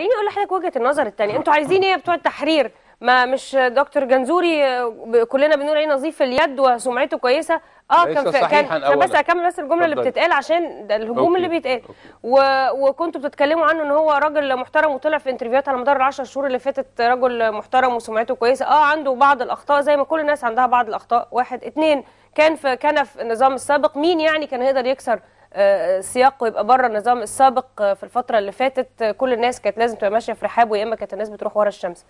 خليني إيه اقول لحضرتك وجهه النظر الثانيه انتوا عايزين ايه بتوع التحرير ما مش دكتور جنزوري آه، كلنا بنقول عليه نظيف اليد وسمعته كويسه اه كان في كان أولا. بس اكمل بس الجمله اللي بتتقال عشان ده الهجوم أوكي. اللي بيتقال و... وكنتوا بتتكلموا عنه ان هو راجل محترم وطلع في انترفيوهات على مدار ال10 شهور اللي فاتت راجل محترم وسمعته كويسه اه عنده بعض الاخطاء زي ما كل الناس عندها بعض الاخطاء واحد اتنين كان في كان في النظام السابق مين يعني كان هيقدر يكسر آه، سياقه ويبقى بره النظام السابق آه، في الفتره اللي فاتت آه، كل الناس كانت لازم تبقى ماشيه في رحاب ويا اما كانت الناس بتروح ورا الشمس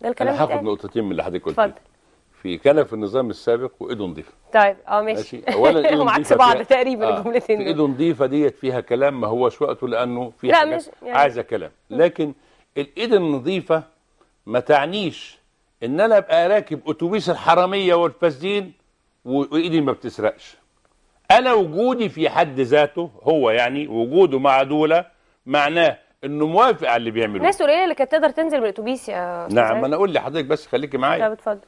ده الكلام انا هاخد نقطتين من اللي حضرتك قلتيه اتفضل في كان في النظام السابق وايده نظيفه طيب اه ماشي, ماشي. اولا ايده عكس بعض تقريبا آه. الجملتين دول ايده نظيفه ديت فيها كلام ما هوش وقته لانه في لا حاجات يعني. عايزه كلام لكن الايد النظيفه ما تعنيش ان انا ابقى راكب اتوبيس الحراميه والفاسدين وايدي ما بتسرقش انا وجودي في حد ذاته هو يعني وجوده مع دوله معناه انه موافق على اللي بيعملوه ناس قليله اللي كانت تقدر تنزل من الاتوبيس يا نعم انا اقول لحضرتك بس خليكي معايا لا اتفضل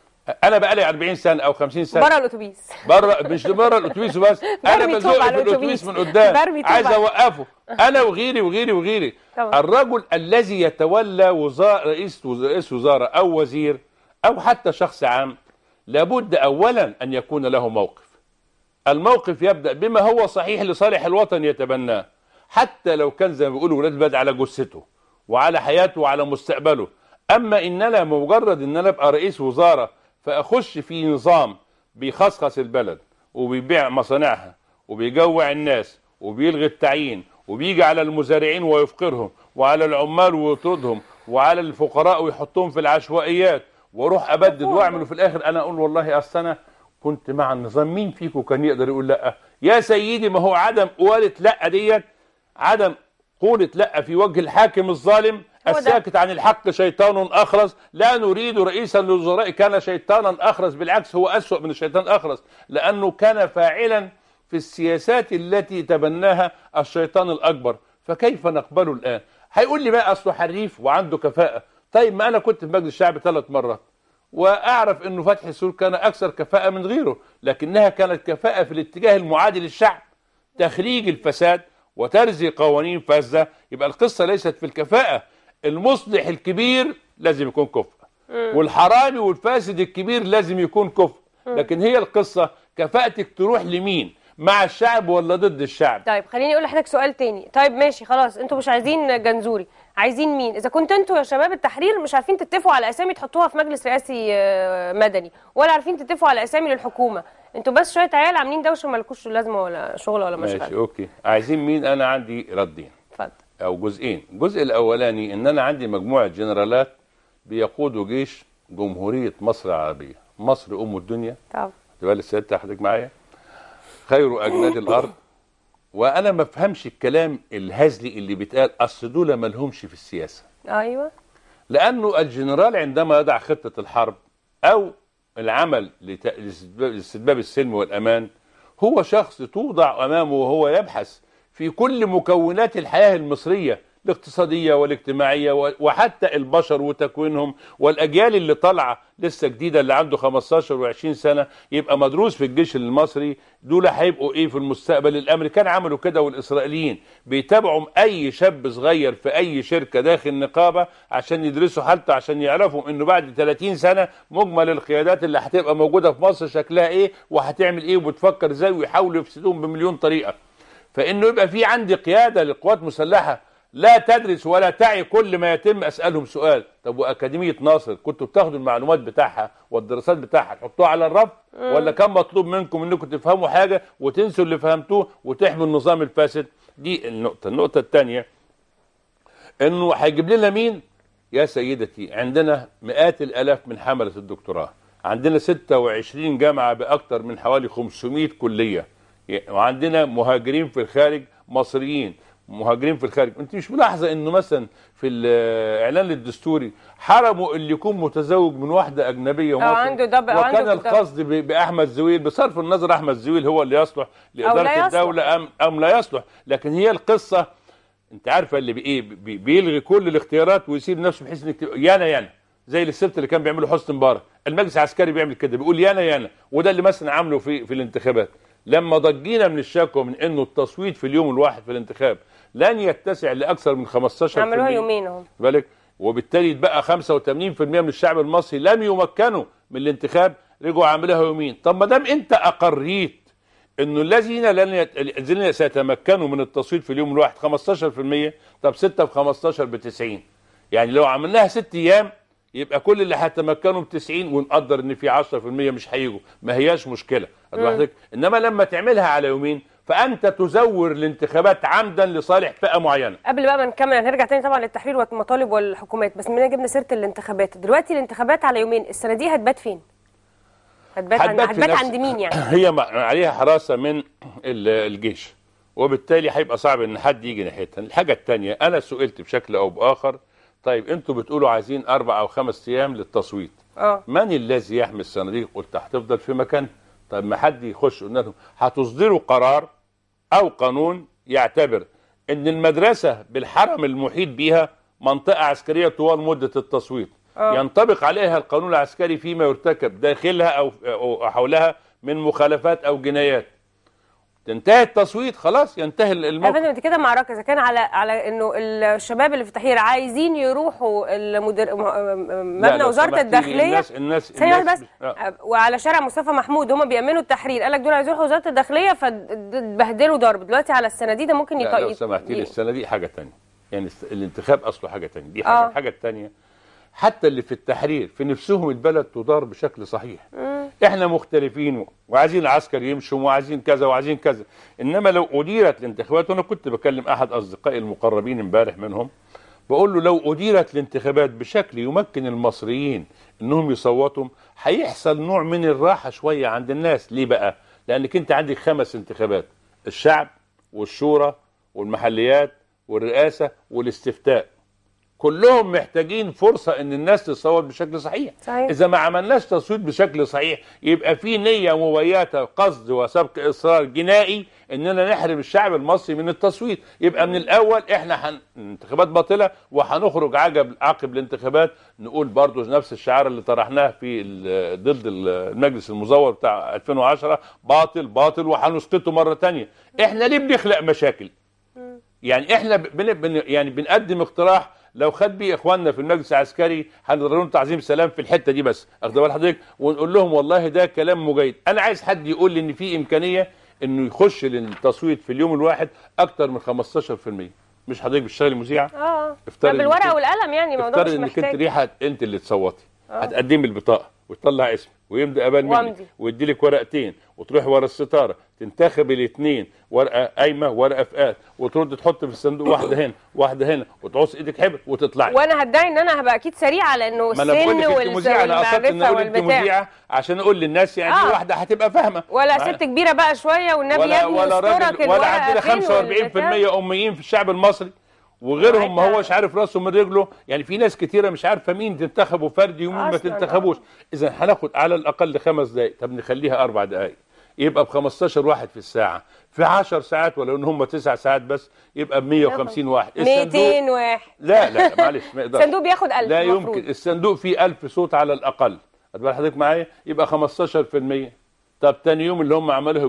انا بقى لي 40 سنه او 50 سنه بره الاتوبيس بره مش بره الاتوبيس بس انا بزق في الاتوبيس من قدام عايز اوقفه انا وغيري وغيري وغيري طبعا. الرجل الذي يتولى وزاره رئيس رئيس وزاره او وزير او حتى شخص عام لابد أولا أن يكون له موقف الموقف يبدأ بما هو صحيح لصالح الوطن يتبناه حتى لو كان زي ما بيقولوا ولاد البلد على جثته وعلى حياته وعلى مستقبله أما إن أنا مجرد إن أنا أبقى رئيس وزارة فأخش في نظام بيخصخص البلد وبيبيع مصانعها وبيجوع الناس وبيلغي التعيين وبيجي على المزارعين ويفقرهم وعلى العمال ويطردهم وعلى الفقراء ويحطهم في العشوائيات واروح ابدد واعمل في الاخر انا اقول والله اصل انا كنت مع النظام مين فيكم كان يقدر يقول لا يا سيدي ما هو عدم قوله لا ديت عدم قولة لا في وجه الحاكم الظالم الساكت عن الحق شيطان اخرس لا نريد رئيسا للوزراء كان شيطانا اخرس بالعكس هو اسوأ من الشيطان الاخرس لانه كان فاعلا في السياسات التي تبناها الشيطان الاكبر فكيف نقبله الان هيقول لي بقى اصله حريف وعنده كفاءه طيب ما انا كنت في مجلس الشعب ثلاث مرات واعرف انه فتحي السور كان اكثر كفاءه من غيره لكنها كانت كفاءه في الاتجاه المعادي للشعب تخريج الفساد وترزي قوانين فاسده يبقى القصه ليست في الكفاءه المصلح الكبير لازم يكون كفء والحرامي والفاسد الكبير لازم يكون كفء لكن هي القصه كفاءتك تروح لمين مع الشعب ولا ضد الشعب طيب خليني اقول لحضرتك سؤال تاني طيب ماشي خلاص انتوا مش عايزين جنزوري عايزين مين اذا كنت انتوا يا شباب التحرير مش عارفين تتفقوا على اسامي تحطوها في مجلس رئاسي آه، مدني ولا عارفين تتفقوا على اسامي للحكومه انتوا بس شويه عيال عاملين دوشه مالكوش لازمه ولا شغل ولا مشغل ماشي اوكي عايزين مين انا عندي ردين اتفضل او جزئين الجزء الاولاني ان انا عندي مجموعه جنرالات بيقودوا جيش جمهوريه مصر العربيه مصر ام الدنيا طبعا تبقى لسه حضرتك معايا خير اجناد الارض وانا ما بفهمش الكلام الهزلي اللي بيتقال اصل دول ما لهمش في السياسه ايوه لانه الجنرال عندما يضع خطه الحرب او العمل لاستباب السلم والامان هو شخص توضع امامه وهو يبحث في كل مكونات الحياه المصريه الاقتصادية والاجتماعية وحتى البشر وتكوينهم والأجيال اللي طالعة لسه جديدة اللي عنده 15 و20 سنة يبقى مدروس في الجيش المصري دول هيبقوا إيه في المستقبل الأمريكان عملوا كده والإسرائيليين بيتابعوا أي شاب صغير في أي شركة داخل نقابة عشان يدرسوا حالته عشان يعرفوا إنه بعد 30 سنة مجمل القيادات اللي هتبقى موجودة في مصر شكلها إيه وهتعمل إيه وبتفكر إزاي ويحاولوا يفسدوهم بمليون طريقة فإنه يبقى في عندي قيادة للقوات المسلحة لا تدرس ولا تعي كل ما يتم اسالهم سؤال طب واكاديميه ناصر كنتوا بتاخدوا المعلومات بتاعها والدراسات بتاعها تحطوها على الرف ولا كان مطلوب منكم انكم تفهموا حاجه وتنسوا اللي فهمتوه وتحموا النظام الفاسد دي النقطه النقطه الثانيه انه هيجيب لنا مين يا سيدتي عندنا مئات الالاف من حمله الدكتوراه عندنا 26 جامعه باكثر من حوالي 500 كليه وعندنا مهاجرين في الخارج مصريين مهاجرين في الخارج انت مش ملاحظه انه مثلا في الاعلان الدستوري حرموا اللي يكون متزوج من واحده اجنبيه آه، ومصر عنده دب... وكان عنده القصد دب... باحمد زويل بصرف النظر احمد زويل هو اللي يصلح لاداره الدوله ام ام لا يصلح لكن هي القصه انت عارفه اللي بايه بي... بيلغي كل الاختيارات ويسيب نفسه بحيث انك يانا يانا زي السبت اللي كان بيعمله حسني مبارك المجلس العسكري بيعمل كده بيقول يانا يانا وده اللي مثلا عامله في في الانتخابات لما ضجينا من الشكوى من انه التصويت في اليوم الواحد في الانتخاب لن يتسع لاكثر من 15% عملوها يومين اهو بالك وبالتالي بقى 85% من الشعب المصري لم يمكنوا من الانتخاب رجعوا عاملها يومين طب ما دام انت اقريت انه الذين لن يت... الذين سيتمكنوا من التصويت في اليوم الواحد 15% طب 6 في 15 ب 90 يعني لو عملناها 6 ايام يبقى كل اللي هيتمكنوا ب 90 ونقدر ان في 10% مش هيجوا ما هياش مشكله لوحدك انما لما تعملها على يومين فانت تزور الانتخابات عمدا لصالح فئه معينه قبل بقى ما نكمل هنرجع تاني طبعا للتحرير والمطالب والحكومات بس من جبنا سيره الانتخابات دلوقتي الانتخابات على يومين السنه دي هتبات فين هتبات عند, هتبات عند مين يعني هي عليها حراسه من الجيش وبالتالي هيبقى صعب ان حد يجي ناحيتها الحاجه الثانيه انا سئلت بشكل او باخر طيب انتوا بتقولوا عايزين اربع او خمس ايام للتصويت أوه. من الذي يحمي الصناديق قلت هتفضل في مكان طب ما حد يخش قلنا لهم هتصدروا قرار او قانون يعتبر ان المدرسه بالحرم المحيط بها منطقه عسكريه طوال مده التصويت أوه. ينطبق عليها القانون العسكري فيما يرتكب داخلها او حولها من مخالفات او جنايات تنتهي التصويت خلاص ينتهي الموقف انت كده معركه اذا كان على على انه الشباب اللي في التحرير عايزين يروحوا المدر... مبنى وزاره الداخليه الناس الناس, الناس بس وعلى شارع مصطفى محمود هم بيامنوا التحرير قال لك دول عايزين يروحوا وزاره الداخليه فبهدلوا ضرب دلوقتي على السناديد ممكن يط... لو سمحتي لي السناديد حاجه ثانيه يعني الانتخاب اصله حاجه ثانيه دي حاجه آه. الثانيه حتى اللي في التحرير في نفسهم البلد تدار بشكل صحيح م. احنا مختلفين وعايزين العسكر يمشوا وعايزين كذا وعايزين كذا انما لو اديرت الانتخابات وانا كنت بكلم احد اصدقائي المقربين امبارح منهم بقول له لو اديرت الانتخابات بشكل يمكن المصريين انهم يصوتوا هيحصل نوع من الراحه شويه عند الناس ليه بقى لانك انت عندك خمس انتخابات الشعب والشورى والمحليات والرئاسه والاستفتاء كلهم محتاجين فرصه ان الناس تصوت بشكل صحيح صحيح. اذا ما عملناش تصويت بشكل صحيح يبقى في نيه مبيته قصد وسبق اصرار جنائي اننا نحرم الشعب المصري من التصويت يبقى من الاول احنا هن... انتخابات باطله وهنخرج عجب عقب الانتخابات نقول برضو نفس الشعار اللي طرحناه في ال... ضد المجلس المزور بتاع 2010 باطل باطل وهنسقطه مره ثانيه احنا ليه بنخلق مشاكل يعني احنا بن... بن... يعني بنقدم اقتراح لو خد بيه اخواننا في المجلس العسكري هنضرب لهم تعظيم سلام في الحته دي بس اخد بال حضرتك ونقول لهم والله ده كلام مجيد انا عايز حد يقول لي ان في امكانيه انه يخش للتصويت في اليوم الواحد اكتر من 15% مش حضرتك بتشتغلي مذيعه اه افترض بالورقه والقلم يعني الموضوع مش محتاج انك انت ريحه انت اللي تصوتي آه. هتقدمي البطاقه وتطلع اسمك ويمضي ابان منك ويدي لك ورقتين وتروح ورا الستاره تنتخب الاثنين ورقه قايمه ورقه فئات وترد تحط في الصندوق واحده هنا واحده هنا وتعوص ايدك حبر وتطلعي وانا هدعي ان انا هبقى اكيد سريعه لانه السن والمعرفه انا قصدت ان اقول انت عشان اقول للناس يعني آه. واحده هتبقى فاهمه ولا ست كبيره بقى شويه والنبي ولا يا ابني ولا راجل ولا عندنا 45% اميين في الشعب المصري وغيرهم ما هوش عارف راسه من رجله يعني في ناس كتيره مش عارفه مين تنتخبوا فردي ومين ما تنتخبوش آه. اذا هناخد على الاقل خمس دقائق طب نخليها اربع دقائق يبقى ب 15 واحد في الساعه في 10 ساعات ولا ان هم 9 ساعات بس يبقى ب 150 واحد 200 واحد لا لا معلش ما يقدرش الصندوق بياخد 1000 لا مفروض. يمكن الصندوق فيه 1000 صوت على الاقل هتبقى حضرتك معايا يبقى 15% طب تاني يوم اللي هم عملوه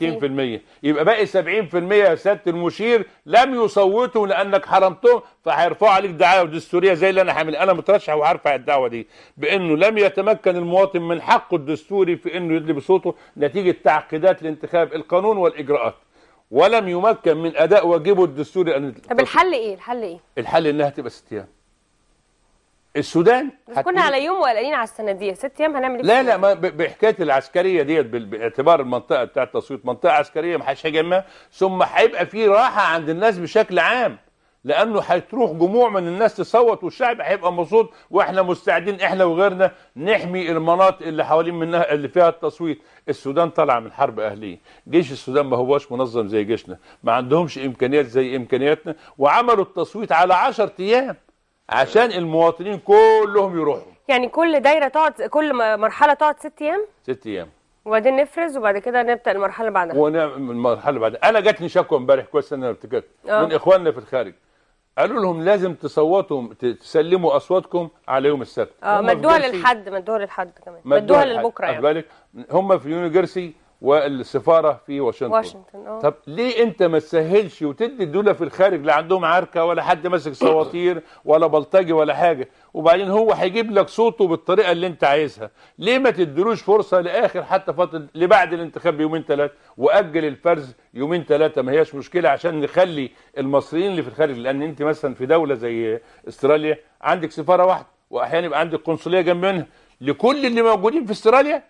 يبقوا 30% يبقى باقي 70% يا سياده المشير لم يصوتوا لانك حرمتهم فهيرفعوا عليك دعاوى دستوريه زي اللي انا حامل انا مترشح وهرفع الدعوه دي بانه لم يتمكن المواطن من حقه الدستوري في انه يدلي بصوته نتيجه تعقيدات الانتخاب القانون والاجراءات ولم يمكن من اداء واجبه الدستوري ان طب الحل ايه الحل ايه الحل انها تبقى ايام السودان كنا على يوم وقلقانين على الصناديق ست ايام هنعمل ايه لا لا ما بحكايه العسكريه ديت باعتبار المنطقه بتاعت التصويت منطقه عسكريه ما حدش هيجمعها ثم هيبقى في راحه عند الناس بشكل عام لانه هتروح جموع من الناس تصوت والشعب هيبقى مبسوط واحنا مستعدين احنا وغيرنا نحمي المناطق اللي حوالين منها اللي فيها التصويت السودان طالعه من حرب اهليه جيش السودان ما هوش منظم زي جيشنا ما عندهمش امكانيات زي امكانياتنا وعملوا التصويت على 10 ايام عشان المواطنين كلهم يروحوا يعني كل دايره تقعد كل مرحله تقعد ست ايام ست ايام وبعدين نفرز وبعد كده نبدا المرحله اللي بعدها ونعمل المرحله اللي بعدها انا جاتني شكوى امبارح كويس انا افتكرت آه. من اخواننا في الخارج قالوا لهم لازم تصوتوا تسلموا اصواتكم على يوم السبت اه مدوها للحد مدوها للحد كمان مدوها للبكره يعني بالك هم في يونيفرسي والسفاره في واشنطن واشنطن اه طب ليه انت ما تسهلش وتدي الدوله في الخارج لا عندهم عركه ولا حد ماسك سواطير ولا بلطجي ولا حاجه وبعدين هو هيجيب لك صوته بالطريقه اللي انت عايزها ليه ما تدلوش فرصه لاخر حتى فتره لبعد الانتخاب بيومين ثلاثه واجل الفرز يومين ثلاثه ما هياش مشكله عشان نخلي المصريين اللي في الخارج لان انت مثلا في دوله زي استراليا عندك سفاره واحده واحيانا يبقى عندك قنصليه جنب منها لكل اللي موجودين في استراليا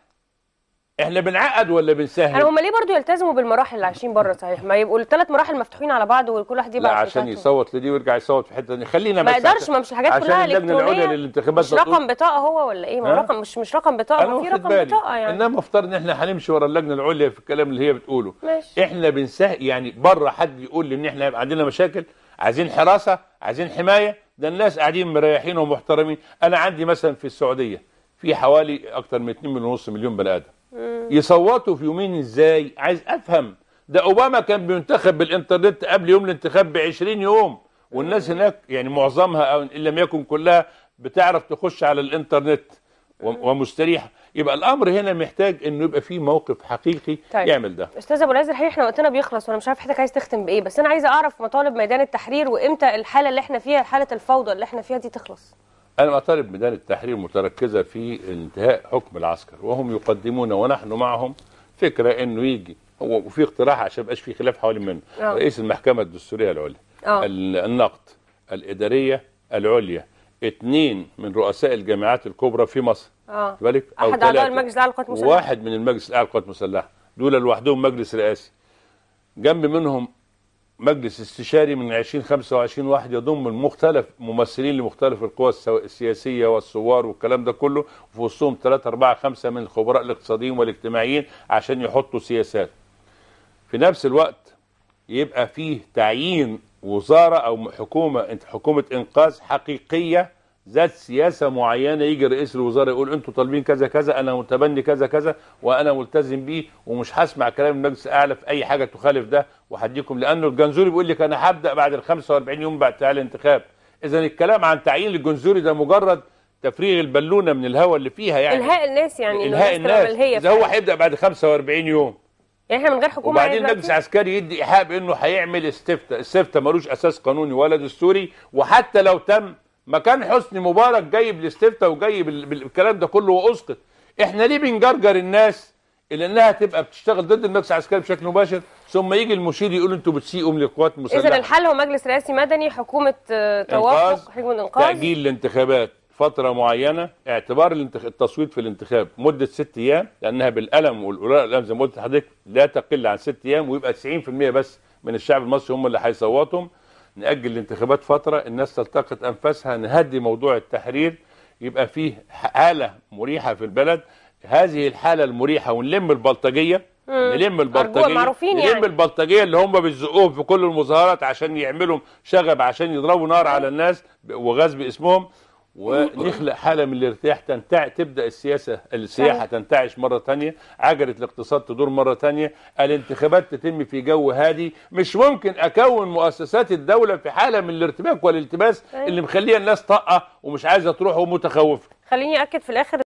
احنا بنعقد ولا بنسهل؟ هم ليه برضو يلتزموا بالمراحل اللي عايشين بره صحيح؟ ما يبقوا الثلاث مراحل مفتوحين على بعض وكل واحد يبقى لا عشان يصوت لدي ويرجع يصوت في حته ثانيه خلينا ما يقدرش ما مش الحاجات كلها الكترونيه مش رقم بطاقه هو ولا ايه؟ ما رقم مش مش رقم بطاقه ما في رقم بالي. بطاقه يعني انما افترض ان احنا هنمشي ورا اللجنه العليا في الكلام اللي هي بتقوله ماشي احنا بنسهل يعني بره حد يقول لي ان احنا هيبقى عندنا مشاكل عايزين حراسه عايزين حمايه ده الناس قاعدين مريحين ومحترمين انا عندي مثلا في السعوديه في حوالي اكثر من 2.5 مليون بني ادم يصوتوا في يومين ازاي عايز افهم ده اوباما كان بينتخب بالانترنت قبل يوم الانتخاب ب 20 يوم والناس هناك يعني معظمها او ان لم يكن كلها بتعرف تخش على الانترنت ومستريحه يبقى الامر هنا محتاج انه يبقى فيه موقف حقيقي طيب. يعمل ده استاذ ابو العز الحقيقه احنا وقتنا بيخلص وانا مش عارف حضرتك عايز تختم بايه بس انا عايزه اعرف مطالب ميدان التحرير وامتى الحاله اللي احنا فيها حاله الفوضى اللي احنا فيها دي تخلص انا اعترف ميدان التحرير متركزة في انتهاء حكم العسكر وهم يقدمون ونحن معهم فكرة انه يجي هو وفي اقتراح عشان ما يبقاش في خلاف حوالي منه أوه. رئيس المحكمة الدستورية العليا آه. النقد الإدارية العليا اثنين من رؤساء الجامعات الكبرى في مصر اه بالك احد اعضاء المجلس الاعلى للقوات المسلحه واحد من المجلس الاعلى للقوات المسلحه دول لوحدهم مجلس رئاسي جنب منهم مجلس استشاري من 2025 واحد يضم المختلف ممثلين لمختلف القوى السياسيه والثوار والكلام ده كله وفي وسطهم 3 4 5 من الخبراء الاقتصاديين والاجتماعيين عشان يحطوا سياسات. في نفس الوقت يبقى فيه تعيين وزاره او حكومه حكومه انقاذ حقيقيه ذات سياسه معينه يجي رئيس الوزراء يقول انتوا طالبين كذا كذا انا متبني كذا كذا وانا ملتزم بيه ومش هسمع كلام المجلس الاعلى في اي حاجه تخالف ده وهديكم لانه الجنزوري بيقول لك انا هبدا بعد ال 45 يوم بعد تعالى الانتخاب اذا الكلام عن تعيين الجنزوري ده مجرد تفريغ البالونه من الهواء اللي فيها يعني الهاء الناس يعني الهاء الناس اذا هو هيبدا بعد 45 يوم يعني احنا من غير حكومه وبعدين المجلس العسكري يدي ايحاء بانه هيعمل استفتاء، استفتاء ملوش اساس قانوني ولا دستوري وحتى لو تم ما كان حسني مبارك جايب الاستفتاء وجايب الكلام ده كله واسقط احنا ليه بنجرجر الناس اللي انها تبقى بتشتغل ضد المجلس العسكري بشكل مباشر ثم يجي المشير يقول انتوا بتسيئوا للقوات المسلحه اذا الحل هو مجلس رئاسي مدني حكومه آه، توافق حكم الانقاذ تاجيل الانتخابات فتره معينه اعتبار التصويت في الانتخاب مده ست ايام لانها بالقلم والقلم زي ما قلت لحضرتك لا تقل عن ست ايام ويبقى 90% بس من الشعب المصري هم اللي هيصوتوا نأجل الانتخابات فترة الناس تلتقط أنفاسها نهدي موضوع التحرير يبقى فيه حالة مريحة في البلد هذه الحالة المريحة ونلم البلطجية نلم البلطجيه معروفين نلم يعني. البلطجيه اللي هم بيزقوهم في كل المظاهرات عشان يعملوا شغب عشان يضربوا نار على الناس وغاز باسمهم ونخلق حاله من الارتياح تنتع تبدا السياسه السياحه تنتعش مره تانية عجله الاقتصاد تدور مره تانية الانتخابات تتم في جو هادي مش ممكن اكون مؤسسات الدوله في حاله من الارتباك والالتباس أيوة. اللي مخليه الناس طاقه ومش عايزه تروح ومتخوفه خليني اكد في الاخر